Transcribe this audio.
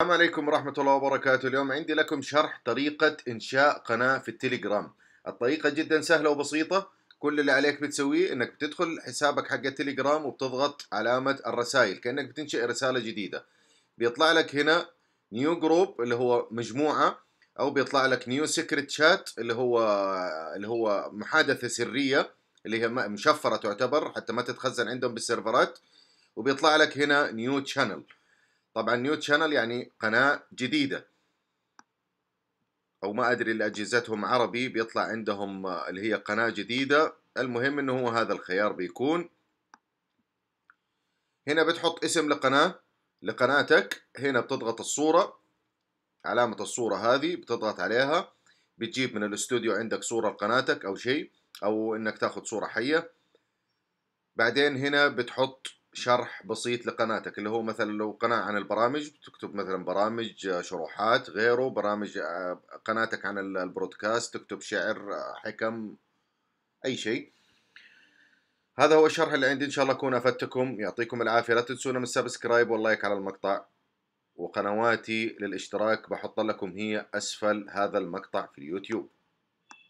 السلام عليكم ورحمة الله وبركاته اليوم عندي لكم شرح طريقة إنشاء قناة في التليجرام الطريقة جدا سهلة وبسيطة كل اللي عليك بتسويه إنك بتدخل حسابك حق التليجرام وبتضغط علامة الرسائل كأنك بتنشئ رسالة جديدة بيطلع لك هنا نيو جروب اللي هو مجموعة أو بيطلع لك نيو سيكريت شات اللي هو اللي هو محادثة سرية اللي هي مشفرة تعتبر حتى ما تتخزن عندهم بالسيرفرات وبيطلع لك هنا نيو شانل طبعا نيو تشانل يعني قناة جديدة او ما ادري اللي اجهزتهم عربي بيطلع عندهم اللي هي قناة جديدة المهم انه هو هذا الخيار بيكون هنا بتحط اسم لقناة لقناتك هنا بتضغط الصورة علامة الصورة هذه بتضغط عليها بتجيب من الاستوديو عندك صورة لقناتك او شيء او انك تاخد صورة حية بعدين هنا بتحط شرح بسيط لقناتك اللي هو مثلا لو قناة عن البرامج تكتب مثلا برامج آه، شروحات غيره برامج آه، قناتك عن البرودكاست تكتب شعر آه، حكم أي شيء هذا هو الشرح اللي عندي إن شاء الله أكون أفدتكم يعطيكم العافية لا تنسونا من السبسكرايب واللايك على المقطع وقنواتي للاشتراك بحط لكم هي أسفل هذا المقطع في اليوتيوب